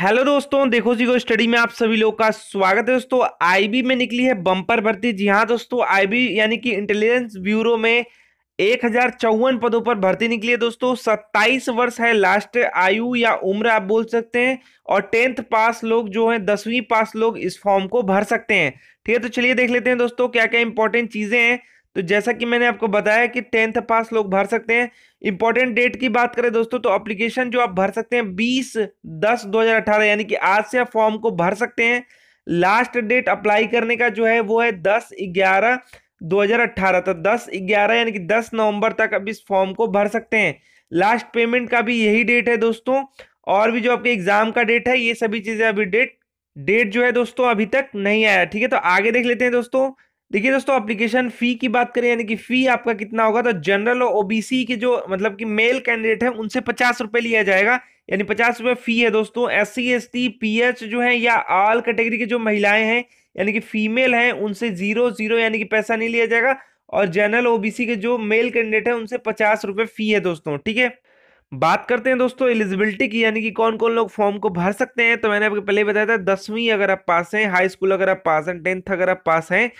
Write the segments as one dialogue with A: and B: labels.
A: hello दोस्तों देखो जी को स्टडी में आप सभी लोग का स्वागत है दोस्तों आईबी में निकली है बम्पर भर्ती जी हाँ दोस्तों आईबी यानी कि इंटेलिजेंस ब्यूरो में एक हजार चौवन पदों पर भर्ती निकली है दोस्तों सत्ताईस वर्ष है लास्ट आयु या उम्र आप बोल सकते हैं और टेंथ पास लोग जो है दसवीं पास लोग इस फॉर्म को भर सकते हैं ठीक है तो चलिए देख लेते हैं दोस्तों क्या क्या इंपॉर्टेंट चीजें हैं तो जैसा कि मैंने आपको बताया कि टेंथ पास लोग भर सकते हैं इंपॉर्टेंट डेट की बात करें दोस्तों तो अप्लीकेशन जो आप भर सकते हैं बीस दस दो यानी कि आज से आप फॉर्म को भर सकते हैं लास्ट डेट अप्लाई करने का जो है वो है दस ग्यारह 2018 तो 10 ग्यारह यानी कि 10 नवंबर तक आप इस फॉर्म को भर सकते हैं लास्ट पेमेंट का भी यही डेट है दोस्तों और भी जो आपके एग्जाम का डेट है ये सभी चीज़ें अभी डेट डेट जो है दोस्तों अभी तक नहीं आया ठीक है तो आगे देख लेते हैं दोस्तों देखिए दोस्तों एप्लीकेशन फ़ी की बात करें यानी कि फ़ी आपका कितना होगा तो जनरल और ओबीसी के जो मतलब कि मेल कैंडिडेट हैं उनसे पचास रुपये लिया जाएगा यानी पचास रुपये फ़ी है दोस्तों S C S T P H जो है या आल कैटेगरी के जो महिलाएं हैं यानी कि फीमेल हैं उनसे जीरो जीरो यानी कि पैसा नहीं लिया जाएगा और जनरल ओबीसी के जो मेल कैंडिडेट हैं उनसे पचास रुपए फ़ी है दोस्तों ठीक है बात करते हैं दोस्तों एलिजिबिलिटी की यानी कि कौन कौन लोग फॉर्म को भर सकते हैं तो मैंने आपको पहले बताया था दसवीं अगर आप पास हैं हाई स्कूल अगर आप पास हैं टेंथ अगर आप पास हैं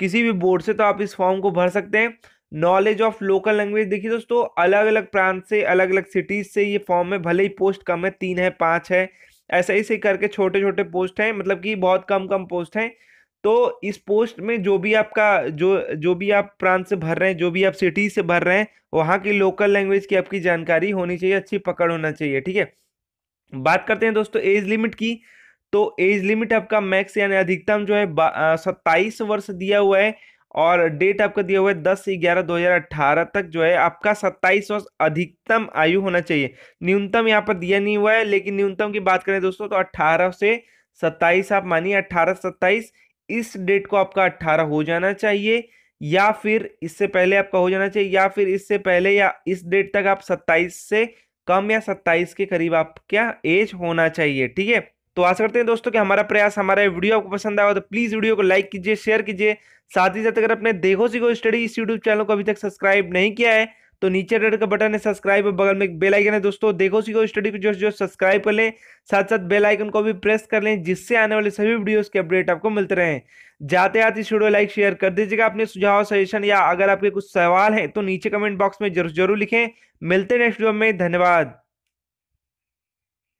A: किसी भी बोर्ड से तो आप इस फॉर्म को भर सकते हैं नॉलेज ऑफ लोकल लैंग्वेज देखिए दोस्तों अलग अलग प्रांत से अलग अलग सिटीज से ये फॉर्म में भले ही पोस्ट कम है तीन है पाँच है ऐसे ही से करके छोटे छोटे पोस्ट हैं मतलब कि बहुत कम कम पोस्ट हैं तो इस पोस्ट में जो भी आपका जो जो भी आप प्रांत से भर रहे हैं जो भी आप सिटी से भर रहे हैं वहाँ की लोकल लैंग्वेज की आपकी जानकारी होनी चाहिए अच्छी पकड़ होना चाहिए ठीक है बात करते हैं दोस्तों एज लिमिट की तो एज लिमिट आपका मैक्स यानी अधिकतम जो है सत्ताईस वर्ष दिया हुआ है और डेट आपका दिया हुआ है दस ग्यारह दो हज़ार अट्ठारह तक जो है आपका सत्ताईस वर्ष अधिकतम आयु होना चाहिए न्यूनतम यहाँ पर दिया नहीं हुआ है लेकिन न्यूनतम की बात करें दोस्तों तो अट्ठारह से सत्ताईस आप मानिए अट्ठारह सत्ताईस इस डेट को आपका अट्ठारह हो जाना चाहिए या फिर इससे पहले आपका हो जाना चाहिए या फिर इससे पहले या इस डेट तक आप सत्ताईस से कम या सत्ताईस के करीब आप क्या एज होना चाहिए ठीक है तो आशा करते हैं दोस्तों कि हमारा प्रयास हमारा वीडियो आपको पसंद आया तो प्लीज़ वीडियो को लाइक कीजिए शेयर कीजिए साथ ही साथ अगर अपने देखो सीखो स्टडी इस यूट्यूब चैनल को अभी तक सब्सक्राइब नहीं किया है तो नीचे रेड का बटन है सब्सक्राइब और बगल में एक बेल आइकन है दोस्तों देखो सीखो स्टडी को जो जो सब्सक्राइब कर लें साथ साथ बेल आइकन को भी प्रेस कर लें जिससे आने वाले सभी वीडियोस के अपडेट आपको मिलते रहें जाते आते इस वीडियो लाइक शेयर कर दीजिएगा अपने सुझाव सजेशन या अगर आपके कुछ सवाल हैं तो नीचे कमेंट बॉक्स में जरूर जरूर लिखें मिलते हैं नेक्स्ट वीडियो में धन्यवाद